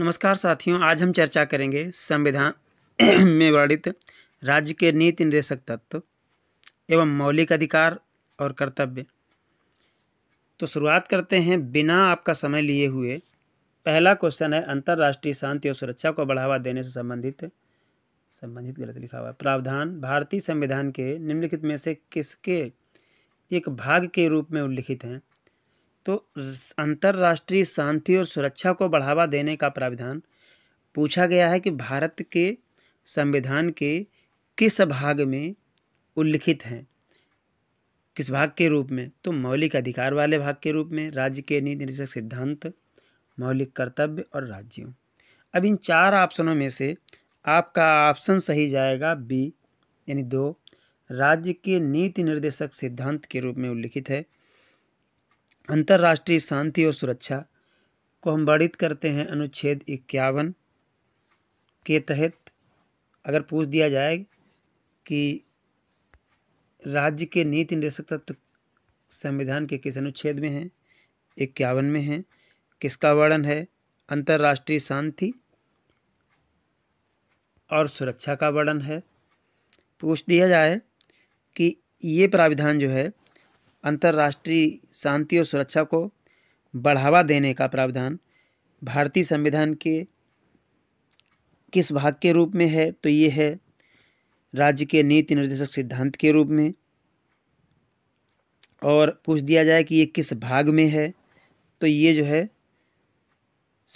नमस्कार साथियों आज हम चर्चा करेंगे संविधान में वर्णित राज्य के नीति निर्देशक तत्व एवं मौलिक अधिकार और कर्तव्य तो शुरुआत करते हैं बिना आपका समय लिए हुए पहला क्वेश्चन है अंतर्राष्ट्रीय शांति और सुरक्षा को बढ़ावा देने से संबंधित संबंधित गलत लिखा हुआ प्रावधान भारतीय संविधान के निम्नलिखित में से किसके एक भाग के रूप में उल्लिखित हैं तो अंतर्राष्ट्रीय शांति और सुरक्षा को बढ़ावा देने का प्राविधान पूछा गया है कि भारत के संविधान के किस भाग में उल्लिखित हैं किस भाग के रूप में तो मौलिक अधिकार वाले भाग के रूप में राज्य के नीति निर्देशक सिद्धांत मौलिक कर्तव्य और राज्यों अब इन चार ऑप्शनों में से आपका ऑप्शन सही जाएगा बी यानी दो राज्य के नीति निर्देशक सिद्धांत के रूप में उल्लिखित है अंतर्राष्ट्रीय शांति और सुरक्षा को हम वर्णित करते हैं अनुच्छेद इक्यावन के तहत अगर पूछ दिया जाए कि राज्य के नीति निर्देशक तत्व संविधान के किस अनुच्छेद में हैं इक्यावन में हैं किसका वर्णन है अंतर्राष्ट्रीय शांति और सुरक्षा का वर्णन है पूछ दिया जाए कि ये प्राविधान जो है अंतर्राष्ट्रीय शांति और सुरक्षा को बढ़ावा देने का प्रावधान भारतीय संविधान के किस भाग के रूप में है तो ये है राज्य के नीति निर्देशक सिद्धांत के रूप में और पूछ दिया जाए कि ये किस भाग में है तो ये जो है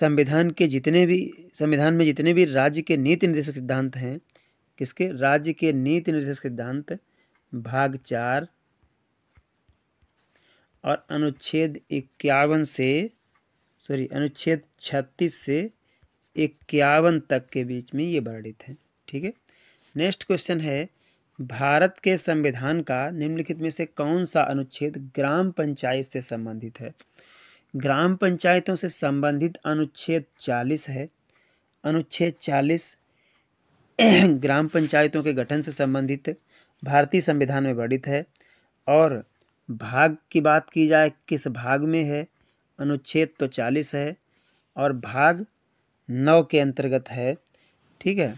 संविधान के जितने भी संविधान में जितने भी राज्य के नीति निर्देशक सिद्धांत हैं किसके राज्य के नीति निर्देशक सिद्धांत भाग चार और अनुच्छेद इक्यावन से सॉरी अनुच्छेद छत्तीस से इक्यावन तक के बीच में ये वर्णित है ठीक है नेक्स्ट क्वेश्चन है भारत के संविधान का निम्नलिखित में से कौन सा अनुच्छेद ग्राम पंचायत से संबंधित है ग्राम पंचायतों से संबंधित अनुच्छेद चालीस है अनुच्छेद चालीस ग्राम पंचायतों के गठन से संबंधित भारतीय संविधान में वर्णित है और भाग की बात की जाए किस भाग में है अनुच्छेद तो चालीस है और भाग नौ के अंतर्गत है ठीक है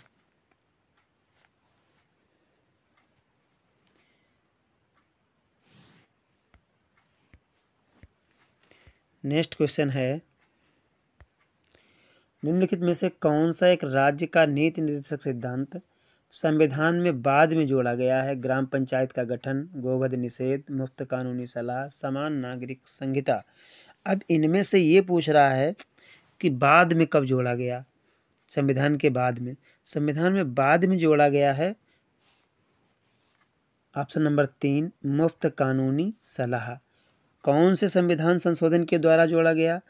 नेक्स्ट क्वेश्चन है निम्नलिखित में से कौन सा एक राज्य का नीति निर्देशक सिद्धांत संविधान में बाद में जोड़ा गया है ग्राम पंचायत का गठन गोवध निषेध मुफ्त कानूनी सलाह समान नागरिक संहिता अब इनमें से ये पूछ रहा है कि बाद में कब जोड़ा गया संविधान के बाद में संविधान में बाद में जोड़ा गया है ऑप्शन नंबर तीन मुफ्त कानूनी सलाह कौन से संविधान संशोधन के द्वारा जोड़ा गया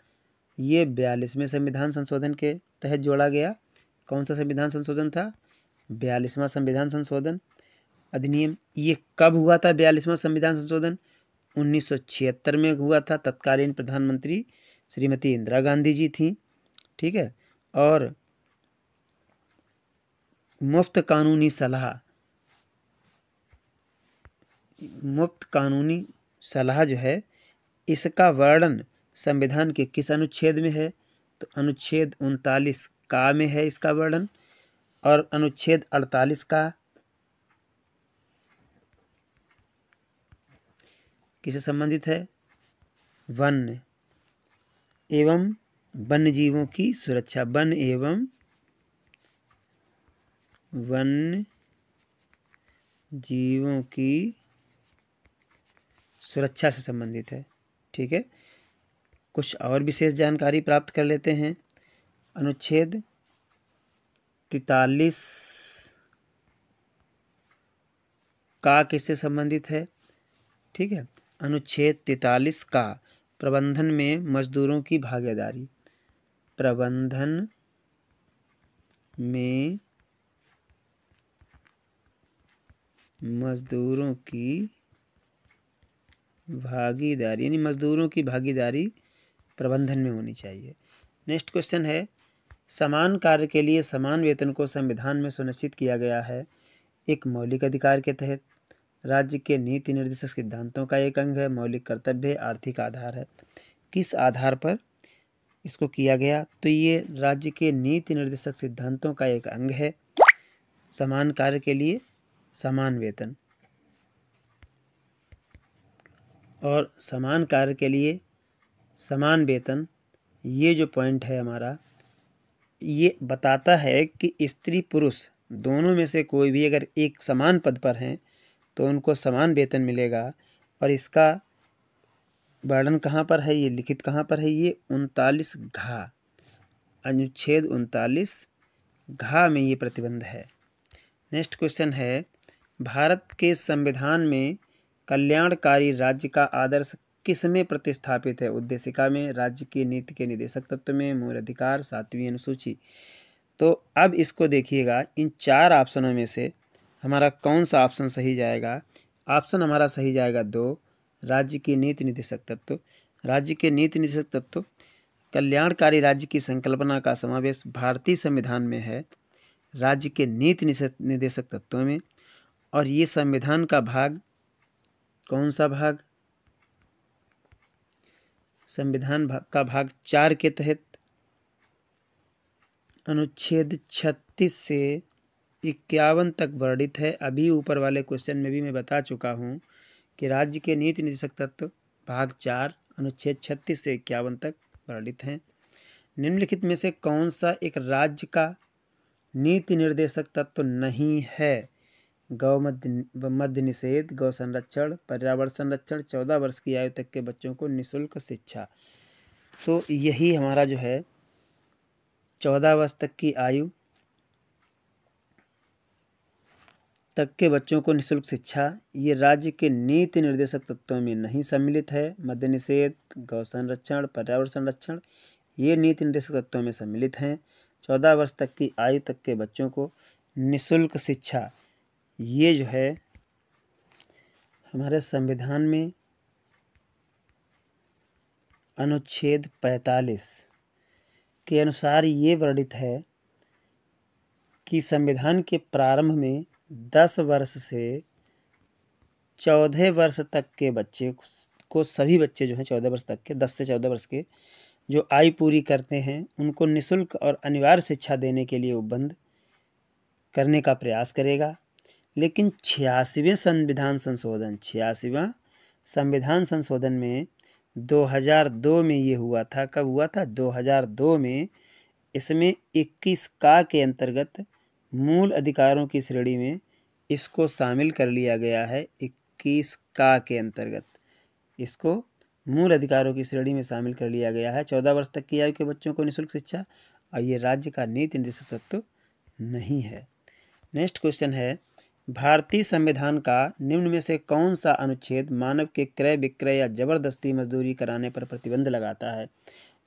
ये बयालीसवें संविधान संशोधन के तहत जोड़ा गया कौन सा संविधान संशोधन था बयालीसवां संविधान संशोधन अधिनियम ये कब हुआ था बयालीसवां संविधान संशोधन 1976 में हुआ था तत्कालीन प्रधानमंत्री श्रीमती इंदिरा गांधी जी थी ठीक है और मुफ्त कानूनी सलाह मुफ्त कानूनी सलाह जो है इसका वर्णन संविधान के किस अनुच्छेद में है तो अनुच्छेद उनतालीस का में है इसका वर्णन और अनुच्छेद अड़तालीस का किसे संबंधित है वन्य एवं वन्य जीवों की सुरक्षा वन एवं वन जीवों की सुरक्षा से संबंधित है ठीक है कुछ और विशेष जानकारी प्राप्त कर लेते हैं अनुच्छेद तैतालीस का किससे संबंधित है ठीक है अनुच्छेद तैतालीस का प्रबंधन में मजदूरों की भागीदारी प्रबंधन में मजदूरों की भागीदारी यानी मजदूरों की भागीदारी प्रबंधन में होनी चाहिए नेक्स्ट क्वेश्चन है समान कार्य के लिए समान वेतन को संविधान में सुनिश्चित किया गया है एक मौलिक अधिकार के तहत राज्य के नीति निर्देशक सिद्धांतों का एक अंग है मौलिक कर्तव्य आर्थिक आधार है किस आधार पर इसको किया गया तो ये राज्य के नीति निर्देशक सिद्धांतों का एक अंग है समान कार्य के लिए समान वेतन और समान कार्य के लिए समान वेतन ये जो पॉइंट है हमारा ये बताता है कि स्त्री पुरुष दोनों में से कोई भी अगर एक समान पद पर हैं तो उनको समान वेतन मिलेगा और इसका वर्णन कहाँ पर है ये लिखित कहाँ पर है ये उनतालीस घा अनुच्छेद उनतालीस घा में ये प्रतिबंध है नेक्स्ट क्वेश्चन है भारत के संविधान में कल्याणकारी राज्य का आदर्श किस में प्रतिस्थापित है उद्देशिका में राज्य की नीति के निदेशक तत्व में मूल अधिकार सातवीं अनुसूची तो अब इसको देखिएगा इन चार ऑप्शनों में से हमारा कौन सा ऑप्शन सही जाएगा ऑप्शन हमारा सही जाएगा दो राज्य की नीति निदेशक तत्व राज्य के नीति निदेशक तत्व कल्याणकारी राज्य की संकल्पना का समावेश भारतीय संविधान में है राज्य के नीति निदेशक तत्वों में और ये संविधान का भाग कौन सा भाग संविधान भाग का भाग चार के तहत अनुच्छेद छत्तीस से इक्यावन तक वर्णित है अभी ऊपर वाले क्वेश्चन में भी मैं बता चुका हूँ कि राज्य के नीति निदेशक तत्व भाग चार अनुच्छेद छत्तीस से इक्यावन तक वर्णित हैं निम्नलिखित में से कौन सा एक राज्य का नीति निर्देशक तत्व नहीं है गौ मध्य मध्य निषेध गौ संरक्षण पर्यावरण संरक्षण चौदह वर्ष की आयु तक के बच्चों को निःशुल्क शिक्षा सो तो so, यही हमारा जो है चौदह वर्ष तक की आयु तक के बच्चों को निःशुल्क शिक्षा ये राज्य के नीति निर्देशक तत्वों में नहीं सम्मिलित है मध्य निषेध गौ संरक्षण पर्यावरण संरक्षण ये नीति निर्देशक तत्वों में सम्मिलित हैं चौदह वर्ष तक की आयु तक के बच्चों को निःशुल्क शिक्षा ये जो है हमारे संविधान में अनुच्छेद पैंतालीस के अनुसार ये वर्णित है कि संविधान के प्रारंभ में दस वर्ष से चौदह वर्ष तक के बच्चे को सभी बच्चे जो हैं चौदह वर्ष तक के दस से चौदह वर्ष के जो आय पूरी करते हैं उनको निशुल्क और अनिवार्य शिक्षा देने के लिए उपबंध करने का प्रयास करेगा लेकिन छियासीवें संविधान संशोधन छियासीवा संविधान संशोधन में 2002 में ये हुआ था कब हुआ था 2002 में इसमें 21 का के अंतर्गत मूल अधिकारों की श्रेणी में इसको शामिल कर लिया गया है 21 का के अंतर्गत इसको मूल अधिकारों की श्रेणी में शामिल कर लिया गया है चौदह वर्ष तक की आयु के बच्चों को निःशुल्क शिक्षा और ये राज्य का नीति निर्देशक तत्व तो नहीं है नेक्स्ट क्वेश्चन है भारतीय संविधान का निम्न में से कौन सा अनुच्छेद मानव के क्रय विक्रय या जबरदस्ती मजदूरी कराने पर प्रतिबंध लगाता है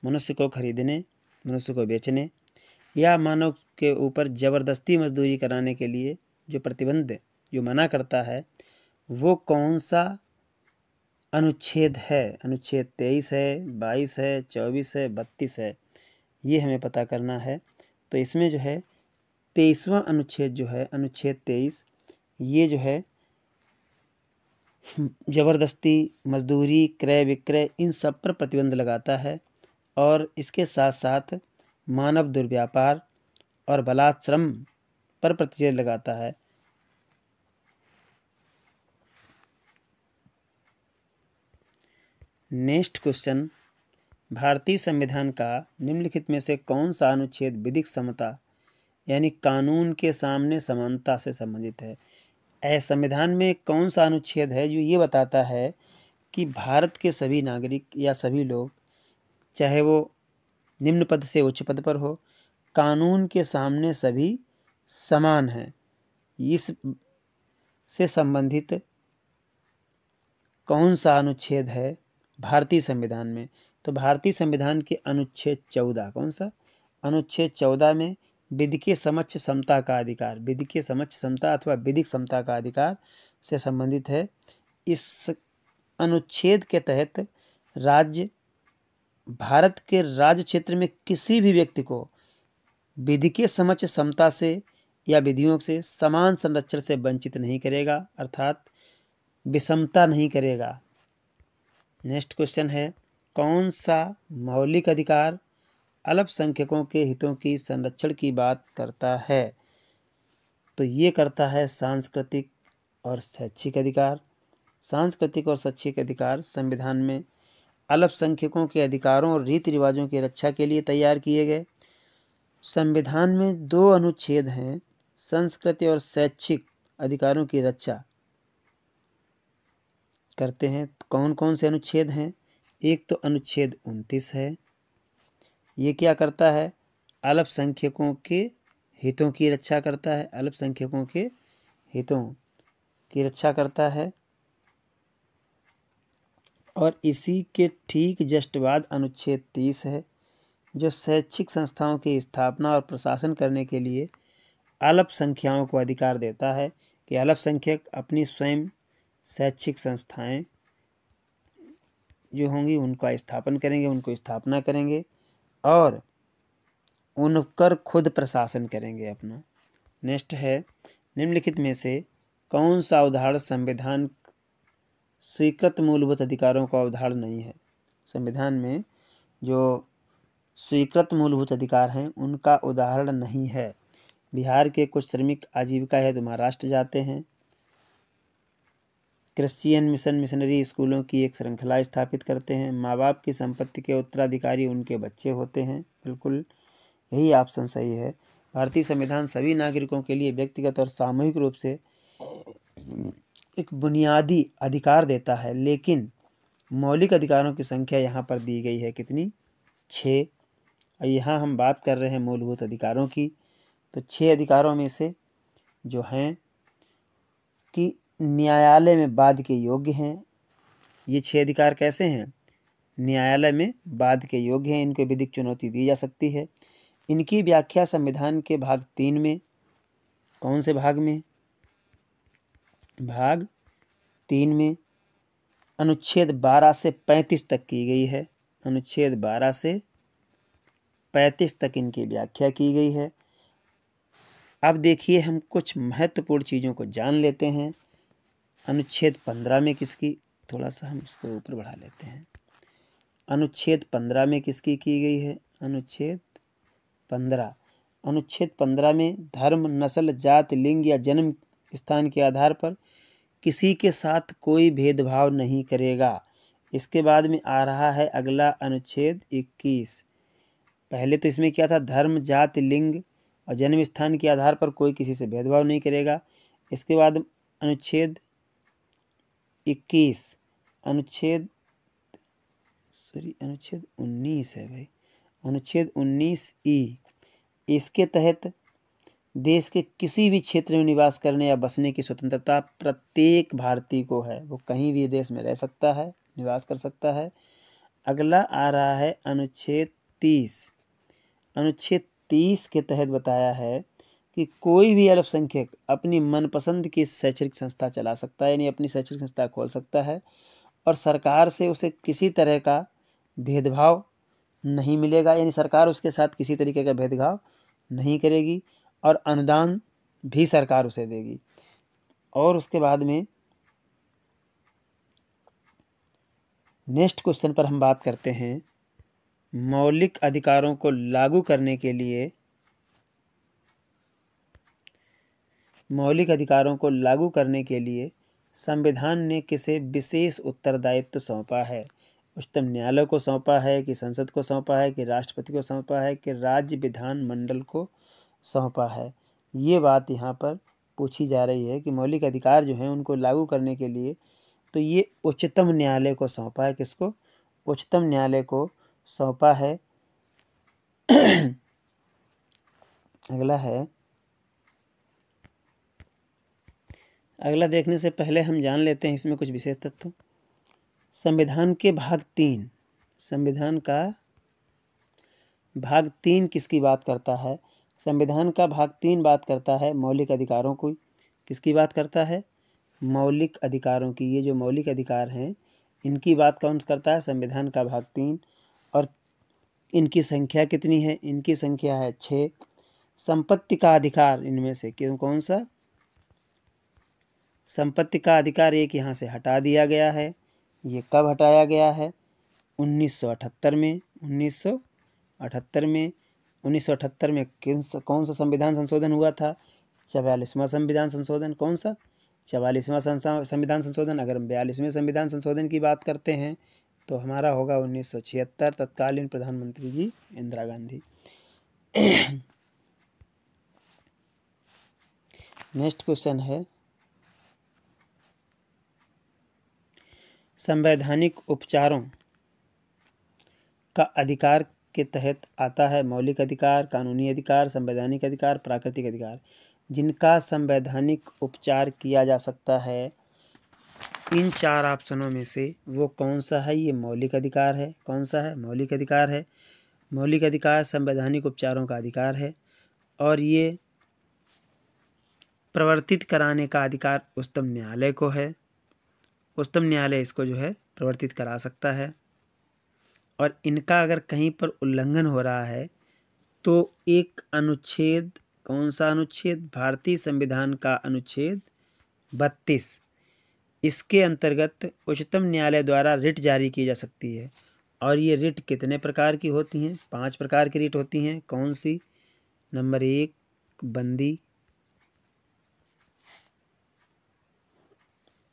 मनुष्य को खरीदने मनुष्य को बेचने या मानव के ऊपर जबरदस्ती मजदूरी कराने के लिए जो प्रतिबंध जो मना करता है वो कौन सा अनुच्छेद है अनुच्छेद तेईस है बाईस है चौबीस है बत्तीस है ये हमें पता करना है तो इसमें जो है तेईसवां अनुच्छेद जो है अनुच्छेद तेईस ये जो है ज़बरदस्ती मजदूरी क्रय विक्रय इन सब पर प्रतिबंध लगाता है और इसके साथ साथ मानव दुर्व्यापार और बलाश्रम पर प्रतिबंध लगाता है नेक्स्ट क्वेश्चन भारतीय संविधान का निम्नलिखित में से कौन सा अनुच्छेद विधिक समता यानी कानून के सामने समानता से संबंधित है संविधान में कौन सा अनुच्छेद है जो ये बताता है कि भारत के सभी नागरिक या सभी लोग चाहे वो निम्न पद से उच्च पद पर हो कानून के सामने सभी समान हैं इस से संबंधित कौन सा अनुच्छेद है भारतीय संविधान में तो भारतीय संविधान के अनुच्छेद चौदह कौन सा अनुच्छेद चौदह में के समक्ष समता का अधिकार के समक्ष समता अथवा विधिक समता का अधिकार से संबंधित है इस अनुच्छेद के तहत राज्य भारत के राज्य क्षेत्र में किसी भी व्यक्ति को के समक्ष समता से या विधियों से समान संरक्षण से वंचित नहीं करेगा अर्थात विषमता नहीं करेगा नेक्स्ट क्वेश्चन है कौन सा मौलिक अधिकार अल्पसंख्यकों के हितों की संरक्षण की बात करता है तो ये करता है सांस्कृतिक और शैक्षिक अधिकार सांस्कृतिक और शैक्षिक अधिकार संविधान में अल्पसंख्यकों के अधिकारों और रीति रिवाजों की रक्षा के लिए तैयार किए गए संविधान में दो अनुच्छेद हैं संस्कृति और शैक्षिक अधिकारों की रक्षा करते हैं कौन कौन से अनुच्छेद हैं एक तो अनुच्छेद उनतीस है ये क्या करता है अल्पसंख्यकों के हितों की रक्षा करता है अल्पसंख्यकों के हितों की रक्षा करता है और इसी के ठीक जस्ट बाद अनुच्छेद तीस है जो शैक्षिक संस्थाओं की स्थापना और प्रशासन करने के लिए अल्पसंख्याओं को अधिकार देता है कि अल्पसंख्यक अपनी स्वयं शैक्षिक संस्थाएं जो होंगी उनका स्थापन करेंगे उनको स्थापना करेंगे और उन पर खुद प्रशासन करेंगे अपना नेक्स्ट है निम्नलिखित में से कौन सा उदाहरण संविधान स्वीकृत मूलभूत अधिकारों का उदाहरण नहीं है संविधान में जो स्वीकृत मूलभूत अधिकार हैं उनका उदाहरण नहीं है बिहार के कुछ श्रमिक आजीविका है तो महाराष्ट्र जाते हैं क्रिश्चियन मिशन मिशनरी स्कूलों की एक श्रृंखला स्थापित करते हैं माँ बाप की संपत्ति के उत्तराधिकारी उनके बच्चे होते हैं बिल्कुल यही ऑप्शन सही है भारतीय संविधान सभी नागरिकों के लिए व्यक्तिगत और सामूहिक रूप से एक बुनियादी अधिकार देता है लेकिन मौलिक अधिकारों की संख्या यहाँ पर दी गई है कितनी छः और यहाँ हम बात कर रहे हैं मूलभूत अधिकारों की तो छः अधिकारों में से जो हैं कि न्यायालय में बाद के योग्य हैं ये छह अधिकार कैसे हैं न्यायालय में बाद के योग्य हैं इनको विधिक चुनौती दी जा सकती है इनकी व्याख्या संविधान के भाग तीन में कौन से भाग में भाग तीन में अनुच्छेद बारह से पैंतीस तक की गई है अनुच्छेद बारह से पैंतीस तक इनकी व्याख्या की गई है अब देखिए हम कुछ महत्वपूर्ण चीज़ों को जान लेते हैं अनुच्छेद पंद्रह में किसकी थोड़ा सा हम इसको ऊपर बढ़ा लेते हैं अनुच्छेद पंद्रह में किसकी की गई है अनुच्छेद पंद्रह अनुच्छेद पंद्रह में धर्म नस्ल जात लिंग या जन्म स्थान के आधार पर किसी के साथ कोई भेदभाव नहीं करेगा इसके बाद में आ रहा है अगला अनुच्छेद इक्कीस पहले तो इसमें क्या था धर्म जात लिंग और जन्म स्थान के आधार पर कोई किसी से भेदभाव नहीं करेगा इसके बाद अनुच्छेद इक्कीस अनुच्छेद सॉरी अनुच्छेद उन्नीस है भाई अनुच्छेद उन्नीस ई इसके तहत देश के किसी भी क्षेत्र में निवास करने या बसने की स्वतंत्रता प्रत्येक भारतीय को है वो कहीं भी देश में रह सकता है निवास कर सकता है अगला आ रहा है अनुच्छेद तीस अनुच्छेद तीस के तहत बताया है कि कोई भी अल्पसंख्यक अपनी मनपसंद की शैक्षणिक संस्था चला सकता है यानी अपनी शैक्षणिक संस्था खोल सकता है और सरकार से उसे किसी तरह का भेदभाव नहीं मिलेगा यानी सरकार उसके साथ किसी तरीके का भेदभाव नहीं करेगी और अनुदान भी सरकार उसे देगी और उसके बाद में नेक्स्ट क्वेश्चन पर हम बात करते हैं मौलिक अधिकारों को लागू करने के लिए मौलिक अधिकारों को लागू करने के लिए संविधान ने किसे विशेष उत्तरदायित्व सौंपा है उच्चतम न्यायालय को सौंपा है कि संसद को सौंपा है कि राष्ट्रपति को सौंपा है कि राज्य विधान मंडल को सौंपा है ये बात यहाँ पर पूछी जा रही है कि मौलिक अधिकार जो हैं उनको लागू करने के लिए तो ये उच्चतम न्यायालय को सौंपा है किसको उच्चतम न्यायालय को सौंपा है अगला है अगला देखने से पहले हम जान लेते हैं इसमें कुछ विशेष तत्व संविधान के भाग तीन संविधान का भाग तीन किसकी बात करता है संविधान का भाग तीन बात करता है मौलिक अधिकारों को किसकी बात करता है मौलिक अधिकारों की ये जो मौलिक अधिकार हैं इनकी बात कौन करता है संविधान का भाग तीन और इनकी संख्या कितनी है इनकी संख्या है छः संपत्ति का अधिकार इनमें से क्यों कौन सा संपत्ति का अधिकार एक यहाँ से हटा दिया गया है ये कब हटाया गया है 1978 में 1978 में 1978 में किन कौन सा संविधान संशोधन हुआ था चवालीसवां संविधान संशोधन कौन सा चवालीसवां संविधान संशोधन अगर हम बयालीसवें संविधान संशोधन की बात करते हैं तो हमारा होगा 1976 तत्कालीन प्रधानमंत्री जी इंदिरा गांधी नेक्स्ट क्वेश्चन है संवैधानिक उपचारों का अधिकार के तहत आता है मौलिक अधिकार कानूनी अधिकार संवैधानिक अधिकार प्राकृतिक अधिकार जिनका संवैधानिक उपचार किया जा सकता है इन चार ऑप्शनों में से वो कौन सा है ये मौलिक अधिकार है कौन सा है मौलिक अधिकार है मौलिक अधिकार संवैधानिक उपचारों का अधिकार है और ये प्रवर्तित कराने का अधिकार उच्चतम न्यायालय को है उच्चतम न्यायालय इसको जो है प्रवर्तित करा सकता है और इनका अगर कहीं पर उल्लंघन हो रहा है तो एक अनुच्छेद कौन सा अनुच्छेद भारतीय संविधान का अनुच्छेद बत्तीस इसके अंतर्गत उच्चतम न्यायालय द्वारा रिट जारी की जा सकती है और ये रिट कितने प्रकार की होती हैं पांच प्रकार की रिट होती हैं कौन सी नंबर एक बंदी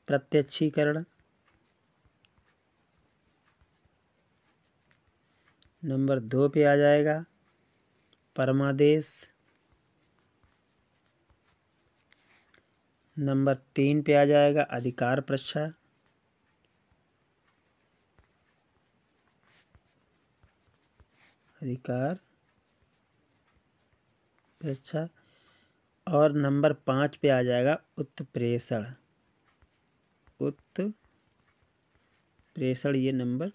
प्रत्यक्षीकरण नंबर दो पे आ जाएगा परमादेश नंबर तीन पे आ जाएगा अधिकार प्रच्छा अधिकार प्रच्छा और नंबर पाँच पे आ जाएगा उत्प्रेषण प्रेषण ये नंबर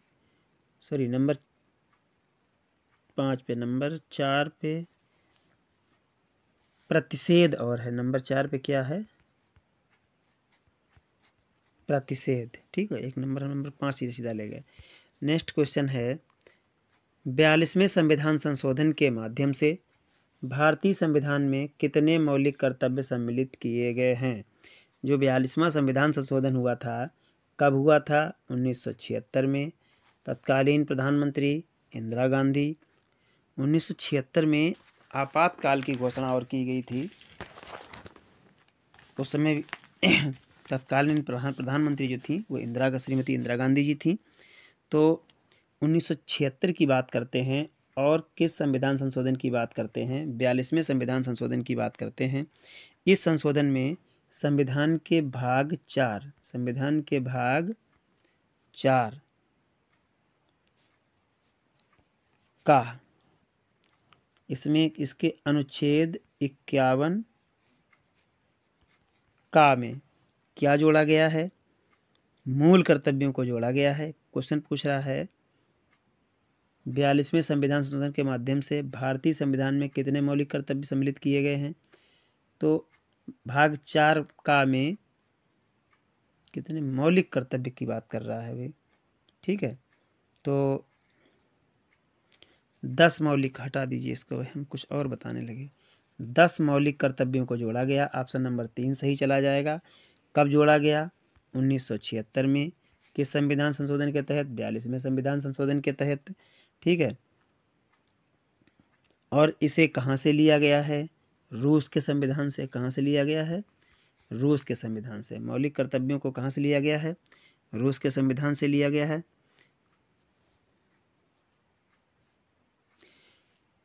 सॉरी नंबर पाँच पे नंबर चार पे प्रतिषेध और है नंबर चार पे क्या है प्रतिषेध ठीक है एक नंबर नंबर पाँच सीधे सीधा ले गए नेक्स्ट क्वेश्चन है बयालीसवें संविधान संशोधन के माध्यम से भारतीय संविधान में कितने मौलिक कर्तव्य सम्मिलित किए गए हैं जो बयालीसवां संविधान संशोधन हुआ था कब हुआ था 1976 में तत्कालीन प्रधानमंत्री इंदिरा गांधी 1976 में आपातकाल की घोषणा और की गई थी उस समय तत्कालीन प्रधान प्रधानमंत्री जो थी वो इंदिरा श्रीमती इंदिरा गांधी जी थी तो 1976 की बात करते हैं और किस संविधान संशोधन की बात करते हैं बयालीसवें संविधान संशोधन की बात करते हैं इस संशोधन में संविधान के भाग चार संविधान के भाग चार का इसमें इसके अनुच्छेद इक्यावन का में क्या जोड़ा गया है मूल कर्तव्यों को जोड़ा गया है क्वेश्चन पूछ रहा है बयालीसवें संविधान संशोधन के माध्यम से भारतीय संविधान में कितने मौलिक कर्तव्य सम्मिलित किए गए हैं तो भाग चार का में कितने मौलिक कर्तव्य की बात कर रहा है वे ठीक है तो दस मौलिक हटा दीजिए इसको हम कुछ और बताने लगे दस मौलिक कर्तव्यों को जोड़ा गया ऑप्शन नंबर तीन सही चला जाएगा कब जोड़ा गया उन्नीस सौ छिहत्तर में किस संविधान संशोधन के तहत बयालीसवें संविधान संशोधन के तहत ठीक है और इसे कहाँ से लिया गया है रूस के संविधान से कहाँ से लिया गया है रूस के संविधान से मौलिक कर्तव्यों को कहाँ से लिया गया है रूस के संविधान से लिया गया है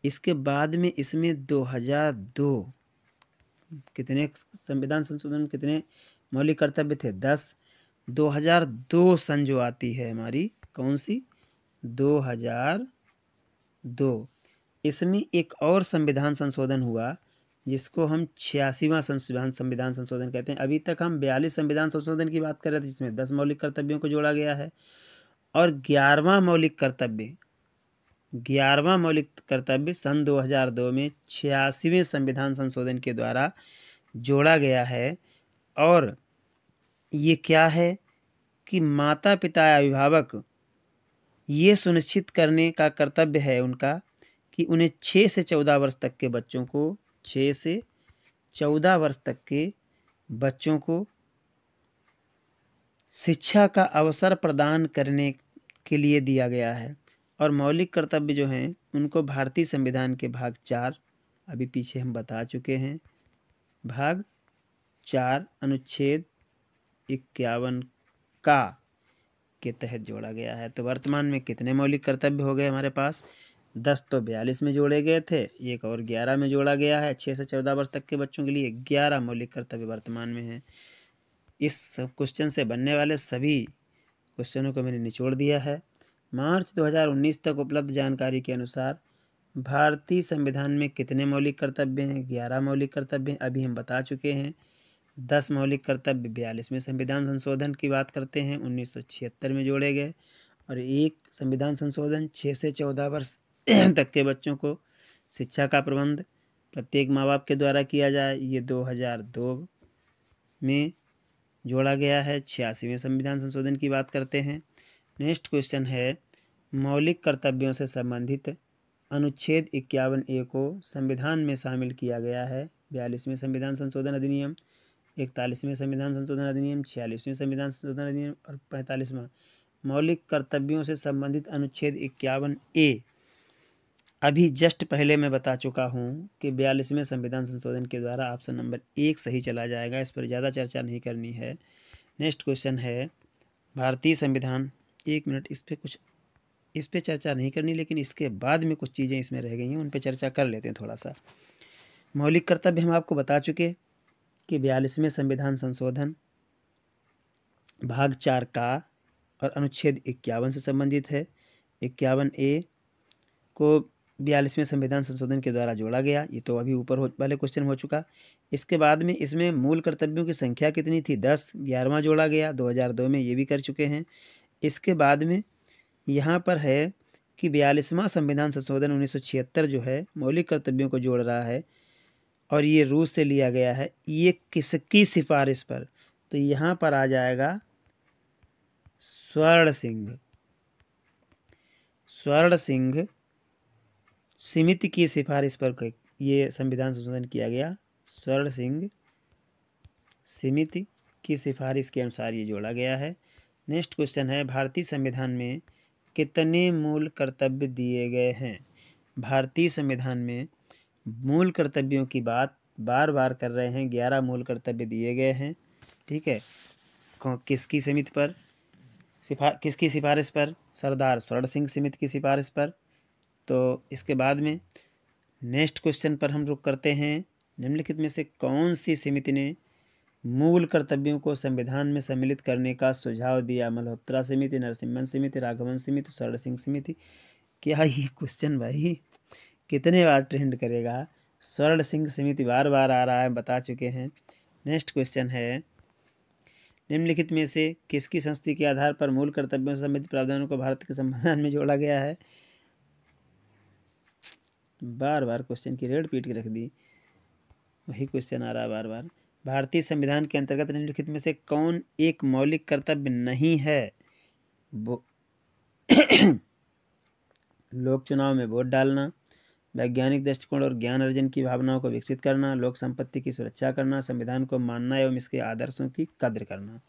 इसके बाद में इसमें 2002 कितने संविधान संशोधन कितने मौलिक कर्तव्य थे दस 2002 सन जो आती है हमारी कौन सी 2002 इसमें एक और संविधान संशोधन हुआ जिसको हम छियासीवा संविधान संविधान संशोधन कहते हैं अभी तक हम बयालीस संविधान संशोधन की बात कर रहे थे जिसमें दस मौलिक कर्तव्यों को जोड़ा गया है और ग्यारहवा मौलिक कर्तव्य ग्यारहवा मौलिक कर्तव्य सन 2002 में छियासीवें संविधान संशोधन के द्वारा जोड़ा गया है और ये क्या है कि माता पिता या अभिभावक ये सुनिश्चित करने का कर्तव्य है उनका कि उन्हें छः से चौदह वर्ष तक के बच्चों को छः से चौदह वर्ष तक के बच्चों को शिक्षा का अवसर प्रदान करने के लिए दिया गया है और मौलिक कर्तव्य जो हैं उनको भारतीय संविधान के भाग चार अभी पीछे हम बता चुके हैं भाग चार अनुच्छेद इक्यावन का के तहत जोड़ा गया है तो वर्तमान में कितने मौलिक कर्तव्य हो गए हमारे पास दस तो बयालीस में जोड़े गए थे एक और ग्यारह में जोड़ा गया है छः से चौदह वर्ष तक के बच्चों के लिए ग्यारह मौलिक कर्तव्य वर्तमान में है इस क्वेश्चन से बनने वाले सभी क्वेश्चनों को मैंने निचोड़ दिया है मार्च 2019 तक उपलब्ध जानकारी के अनुसार भारतीय संविधान में कितने मौलिक कर्तव्य हैं ग्यारह मौलिक कर्तव्य अभी हम बता चुके हैं दस मौलिक कर्तव्य बयालीसवें संविधान संशोधन की बात करते हैं उन्नीस में जोड़े गए और एक संविधान संशोधन छः से चौदह वर्ष तक के बच्चों को शिक्षा का प्रबंध प्रत्येक माँ बाप के द्वारा किया जाए ये 2002 में जोड़ा गया है छियासीवें संविधान संशोधन की बात करते हैं नेक्स्ट क्वेश्चन है मौलिक कर्तव्यों से संबंधित अनुच्छेद इक्यावन ए को संविधान में शामिल किया गया है बयालीसवें संविधान संशोधन अधिनियम इकतालीसवें संविधान संशोधन अधिनियम छियालीसवें संविधान संशोधन अधिनियम और पैंतालीसवां मौलिक कर्तव्यों से संबंधित अनुच्छेद इक्यावन ए अभी जस्ट पहले मैं बता चुका हूँ कि बयालीसवें संविधान संशोधन के द्वारा ऑप्शन नंबर एक सही चला जाएगा इस पर ज़्यादा चर्चा नहीं करनी है नेक्स्ट क्वेश्चन है भारतीय संविधान एक मिनट इस पर कुछ इस पर चर्चा नहीं करनी लेकिन इसके बाद में कुछ चीज़ें इसमें रह गई हैं उन पर चर्चा कर लेते हैं थोड़ा सा मौलिक कर्तव्य हम आपको बता चुके कि बयालीसवें संविधान संशोधन भाग चार का और अनुच्छेद इक्यावन से संबंधित है इक्यावन ए को बयालीसवें संविधान संशोधन के द्वारा जोड़ा गया ये तो अभी ऊपर हो क्वेश्चन हो चुका इसके बाद में इसमें मूल कर्तव्यों की संख्या कितनी थी दस ग्यारहवा जोड़ा गया 2002 में ये भी कर चुके हैं इसके बाद में यहाँ पर है कि बयालीसवां संविधान संशोधन छिहत्तर जो है मौलिक कर्तव्यों को जोड़ रहा है और ये रूस से लिया गया है ये किसकी सिफारिश पर तो यहाँ पर आ जाएगा स्वर्ण सिंह स्वर्ण सिंह समिति की सिफारिश पर ये संविधान संशोधन किया गया स्वर्ण सिंह समिति की सिफारिश के अनुसार ये जोड़ा गया है नेक्स्ट क्वेश्चन है भारतीय संविधान में कितने मूल कर्तव्य दिए गए हैं भारतीय संविधान में मूल कर्तव्यों की बात बार बार कर रहे हैं ग्यारह मूल कर्तव्य दिए गए हैं ठीक है किसकी समिति पर सिफा किसकी सिफारिश पर सरदार स्वर्ण सिंह समिति की सिफारिश पर तो इसके बाद में नेक्स्ट क्वेश्चन पर हम रुक करते हैं निम्नलिखित में से कौन सी समिति ने मूल कर्तव्यों को संविधान में सम्मिलित करने का सुझाव दिया मल्होत्रा समिति नरसिम्हन समिति राघवन समिति स्वर्ण सिंह समिति क्या ये क्वेश्चन भाई कितने बार ट्रेंड करेगा स्वर्ण सिंह समिति बार बार आ रहा है बता चुके हैं नेक्स्ट क्वेश्चन है निम्नलिखित में से किसकी संस्थिति के आधार पर मूल कर्तव्यों से संबंधित प्रावधानों को भारत के संविधान में जोड़ा गया है बार बार क्वेश्चन की रेड पीट के रख दी वही क्वेश्चन आ रहा बार बार भारतीय संविधान के अंतर्गत निम्नलिखित में से कौन एक मौलिक कर्तव्य नहीं है लोक चुनाव में वोट डालना वैज्ञानिक दृष्टिकोण और ज्ञान अर्जन की भावनाओं को विकसित करना लोक संपत्ति की सुरक्षा करना संविधान को मानना एवं इसके आदर्शों की कद्र करना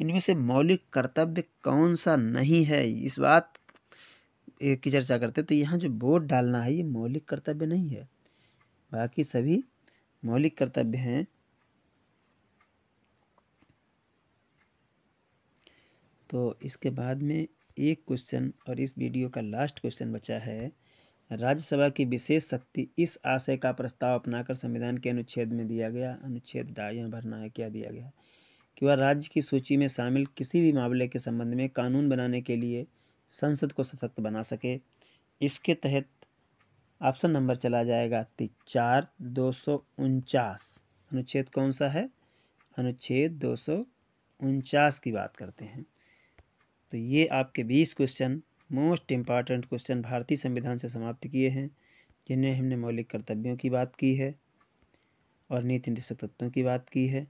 इनमें से मौलिक कर्तव्य कौन सा नहीं है इस बात की चर्चा करते हैं तो यहाँ जो वोट डालना है ये मौलिक कर्तव्य नहीं है बाकी सभी मौलिक कर्तव्य हैं तो इसके बाद में एक क्वेश्चन और इस वीडियो का लास्ट क्वेश्चन बचा है राज्यसभा की विशेष शक्ति इस आशय का प्रस्ताव अपनाकर संविधान के अनुच्छेद में दिया गया अनुच्छेद डा भरना है क्या दिया गया कि वह राज्य की सूची में शामिल किसी भी मामले के संबंध में कानून बनाने के लिए संसद को सशक्त बना सके इसके तहत ऑप्शन नंबर चला जाएगा ती चार दो सौ उनचास अनुच्छेद कौन सा है अनुच्छेद दो सौ उनचास की बात करते हैं तो ये आपके बीस क्वेश्चन मोस्ट इम्पॉर्टेंट क्वेश्चन भारतीय संविधान से समाप्त किए हैं जिन्हें हमने मौलिक कर्तव्यों की बात की है और नीति निर्देशक तत्वों की बात की है